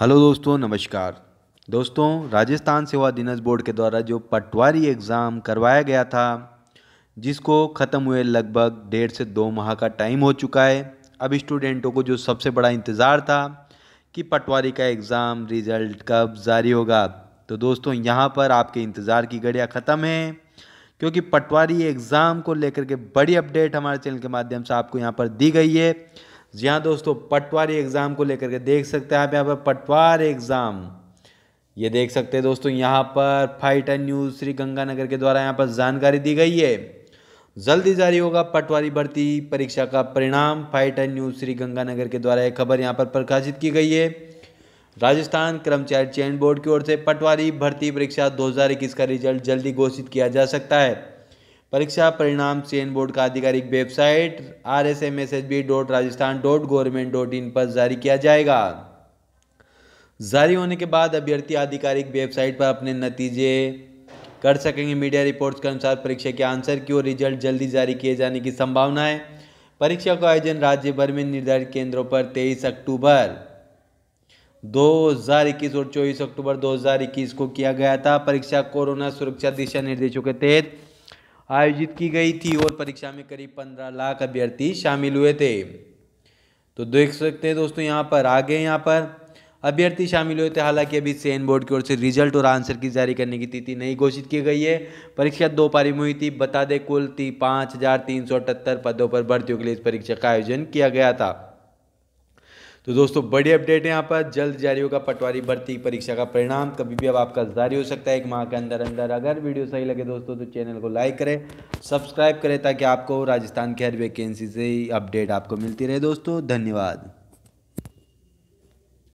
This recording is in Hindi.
हेलो दोस्तों नमस्कार दोस्तों राजस्थान सेवा दिनस बोर्ड के द्वारा जो पटवारी एग्ज़ाम करवाया गया था जिसको ख़त्म हुए लगभग डेढ़ से दो माह का टाइम हो चुका है अब स्टूडेंटों को जो सबसे बड़ा इंतज़ार था कि पटवारी का एग्ज़ाम रिज़ल्ट कब जारी होगा तो दोस्तों यहाँ पर आपके इंतज़ार की घड़ियाँ ख़त्म है क्योंकि पटवारी एग्ज़ाम को लेकर के बड़ी अपडेट हमारे चैनल के माध्यम से आपको यहाँ पर दी गई है जी हाँ दोस्तों पटवारी एग्ज़ाम को लेकर के देख सकते हैं आप यहाँ पर पटवार एग्ज़ाम ये देख सकते हैं दोस्तों यहाँ पर fight and news Shri Ganganagar के द्वारा यहाँ पर जानकारी दी गई है जल्दी जारी होगा पटवारी भर्ती परीक्षा का परिणाम fight and news Shri Ganganagar के द्वारा एक खबर यहाँ पर प्रकाशित की गई है राजस्थान कर्मचारी चयन बोर्ड की ओर से पटवारी भर्ती परीक्षा दो का रिजल्ट जल्दी घोषित किया जा सकता है परीक्षा परिणाम चयन बोर्ड का आधिकारिक website R S M S H B dot Rajasthan dot government dot in पर जारी किया जाएगा जारी होने के बाद अभ्यर्थी आधिकारिक वेबसाइट पर अपने नतीजे कर सकेंगे मीडिया रिपोर्ट्स के अनुसार परीक्षा के आंसर की और रिजल्ट जल्दी जारी किए जाने की संभावना है परीक्षा का आयोजन राज्य भर में निर्धारित केंद्रों पर 23 अक्टूबर 2021 और 24 अक्टूबर 2021 को किया गया था परीक्षा कोरोना सुरक्षा दिशा निर्देशों के तहत आयोजित की गई थी और परीक्षा में करीब पंद्रह लाख अभ्यर्थी शामिल हुए थे तो देख सकते हैं दोस्तों यहाँ पर आगे यहाँ पर अभ्यर्थी शामिल हुए थे हालांकि अभी सेन बोर्ड की ओर से रिजल्ट और आंसर की जारी करने की तिथि नहीं घोषित की गई है परीक्षा दो पारी में हुई थी बता दें कुल थी पाँच हज़ार तीन सौ अठहत्तर पदों पर भर्तियों के लिए इस परीक्षा का आयोजन किया गया था तो दोस्तों बड़ी अपडेट है यहाँ पर जल्द जारी होगा पटवारी भर्ती परीक्षा का परिणाम कभी भी अब आपका जारी हो सकता है एक माह के अंदर अंदर अगर वीडियो सही लगे दोस्तों तो चैनल को लाइक करें सब्सक्राइब करें ताकि आपको राजस्थान की हर वैकेंसी से ही अपडेट आपको मिलती रहे दोस्तों धन्यवाद